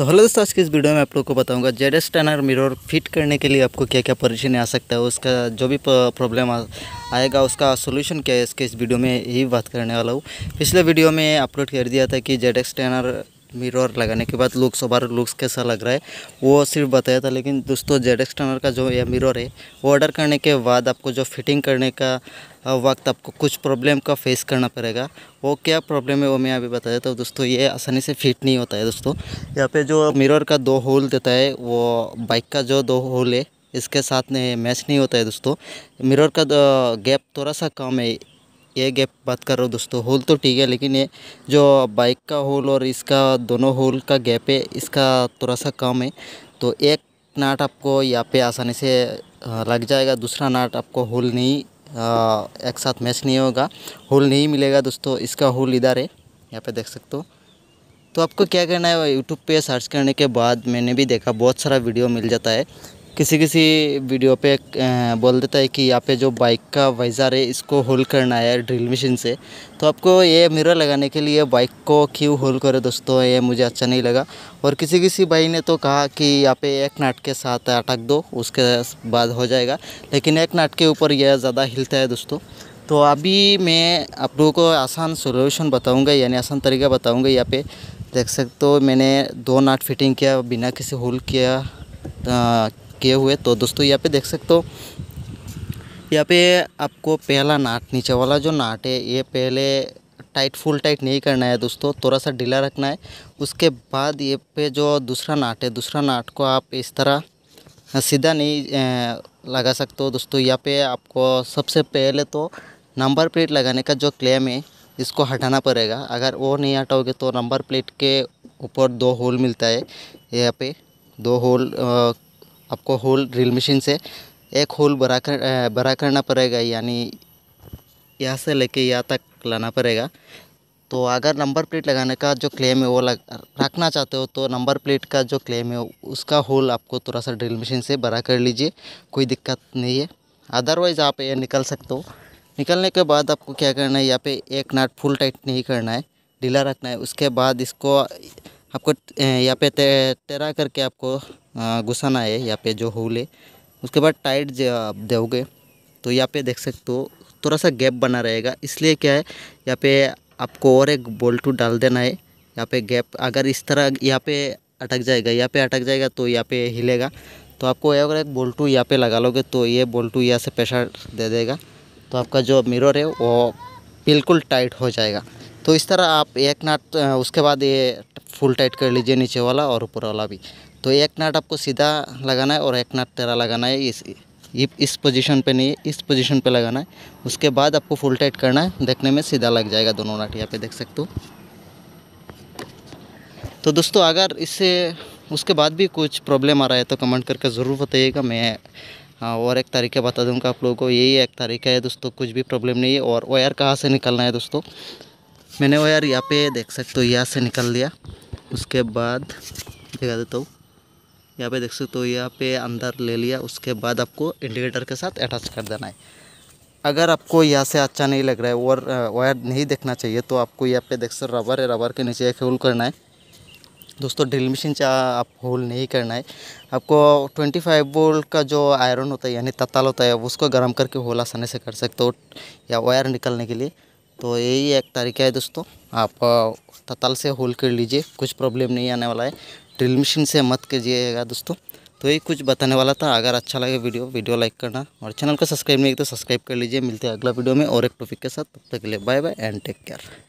तो हेलो दोस्तों आज के इस वीडियो में आप लोग को बताऊंगा जेड एस टेनर मिरर फिट करने के लिए आपको क्या क्या परेशानी आ सकता है उसका जो भी प्रॉब्लम आएगा उसका सोल्यूशन क्या है इसके इस वीडियो में यही बात करने वाला हूँ पिछले वीडियो में अपलोड कर दिया था कि जेड एक्स आर मिरर लगाने के बाद लुक्स ओवर लुक्स कैसा लग रहा है वो सिर्फ बताया था लेकिन दोस्तों जेड एक्स टनर का जो यह मिरर है वो ऑर्डर करने के बाद आपको जो फिटिंग करने का वक्त आपको कुछ प्रॉब्लम का फेस करना पड़ेगा वो क्या प्रॉब्लम है वो मैं अभी बता देता हूँ दोस्तों ये आसानी से फिट नहीं होता है दोस्तों यहाँ पे जो मिररर का दो होल देता है वो बाइक का जो दो होल है इसके साथ में मैच नहीं होता है दोस्तों मिरर का गैप थोड़ा सा कम है ये गैप बात कर रहा हूँ दोस्तों होल तो ठीक है लेकिन ये जो बाइक का होल और इसका दोनों होल का गैप है इसका थोड़ा सा कम है तो एक नाट आपको यहाँ पे आसानी से लग जाएगा दूसरा नाट आपको होल नहीं एक साथ मैच नहीं होगा होल नहीं मिलेगा दोस्तों इसका होल इधर है यहाँ पे देख सकते हो तो आपको क्या करना है यूट्यूब पे सर्च करने के बाद मैंने भी देखा बहुत सारा वीडियो मिल जाता है किसी किसी वीडियो पे बोल देता है कि यहाँ पे जो बाइक का वाइज़ार है इसको होल करना है ड्रिल मशीन से तो आपको ये मिरर लगाने के लिए बाइक को क्यों होल करे दोस्तों ये मुझे अच्छा नहीं लगा और किसी किसी भाई ने तो कहा कि यहाँ पे एक नाट के साथ अटक दो उसके बाद हो जाएगा लेकिन एक नाट के ऊपर यह ज़्यादा हिलता है दोस्तों तो अभी मैं आप लोगों को आसान सोल्यूशन बताऊँगा यानी आसान तरीका बताऊँगा यहाँ पे देख सकते हो मैंने दो नाट फिटिंग किया बिना किसी होल किया किए हुए तो दोस्तों यहाँ पे देख सकते हो यहाँ पे आपको पहला नाट नीचे वाला जो नाट है ये पहले टाइट फुल टाइट नहीं करना है दोस्तों थोड़ा सा ढीला रखना है उसके बाद ये पे जो दूसरा नाट है दूसरा नाट को आप इस तरह सीधा नहीं लगा सकते हो दोस्तों यहाँ पे आपको सबसे पहले तो नंबर प्लेट लगाने का जो क्लेम है इसको हटाना पड़ेगा अगर वो नहीं हटाओगे तो नंबर प्लेट के ऊपर दो होल मिलता है यहाँ पे दो होल आपको होल ड्रिल मशीन से एक होल बड़ा कर बड़ा करना पड़ेगा यानी यहाँ से लेके यहाँ तक लाना पड़ेगा तो अगर नंबर प्लेट लगाने का जो क्लेम है वो लग रखना चाहते हो तो नंबर प्लेट का जो क्लेम है उसका होल आपको थोड़ा सा ड्रिल मशीन से बड़ा कर लीजिए कोई दिक्कत नहीं है अदरवाइज़ आप ये निकल सकते हो निकलने के बाद आपको क्या करना है यहाँ पे एक नाट फुल टाइट नहीं करना है ढीला रखना है उसके बाद इसको आपको यहाँ पे तैरा तेरा करके आपको घुसाना है यहाँ पे जो होल है उसके बाद टाइट दोगे तो यहाँ पे देख सकते हो थोड़ा सा गैप बना रहेगा इसलिए क्या है यहाँ पे आपको और एक बोल्टू डाल देना है यहाँ पे गैप अगर इस तरह यहाँ पे अटक जाएगा यहाँ पे अटक जाएगा तो यहाँ पे हिलेगा तो आपको अगर एक बोल्टू यहाँ पे लगा लोगे तो ये बोल्टू यहाँ से प्रेशर दे देगा तो आपका जो मिरर है वो बिल्कुल टाइट हो जाएगा तो इस तरह आप एक नाट उसके बाद ये फुल टाइट कर लीजिए नीचे वाला और ऊपर वाला भी तो एक नाट आपको सीधा लगाना है और एक नाट तेरा लगाना है इस इस पोजीशन पे नहीं है इस पोजीशन पे लगाना है उसके बाद आपको फुल टाइट करना है देखने में सीधा लग जाएगा दोनों नाट यहाँ पे देख सकते हो तो दोस्तों अगर इससे उसके बाद भी कुछ प्रॉब्लम आ रहा है तो कमेंट करके ज़रूर बताइएगा मैं हाँ, और एक तरीका बता दूंगा आप लोगों को यही एक तरीका है दोस्तों कुछ भी प्रॉब्लम नहीं है और वायर कहाँ से निकलना है दोस्तों मैंने वायर यहाँ पे देख सकते हो यहाँ से निकल लिया उसके बाद दिखा देता हूँ यहाँ पे देख सकते हो यहाँ पे अंदर ले लिया उसके बाद आपको इंडिकेटर के साथ अटैच कर देना है अगर आपको यहाँ से अच्छा नहीं लग रहा है और वायर नहीं देखना चाहिए तो आपको यहाँ पे देख सकते रबर है रबर के नीचे एक होल करना है दोस्तों ड्रिल मशीन से आप होल नहीं करना है आपको 25 वोल्ट का जो आयरन होता है यानी तत्ताल होता है उसको गर्म करके होल आसानी से कर सकते हो या वायर निकलने के लिए तो यही एक तरीका है दोस्तों आप तत्ल से होल कर लीजिए कुछ प्रॉब्लम नहीं आने वाला है ड्रिल मशीन से मत कीजिएगा दोस्तों तो यही कुछ बताने वाला था अगर अच्छा लगे वीडियो वीडियो लाइक करना और चैनल को सब्सक्राइब नहीं तो सब्सक्राइब कर लीजिए मिलते हैं अगला वीडियो में और एक टॉपिक के साथ तब तक के लिए bye bye and take care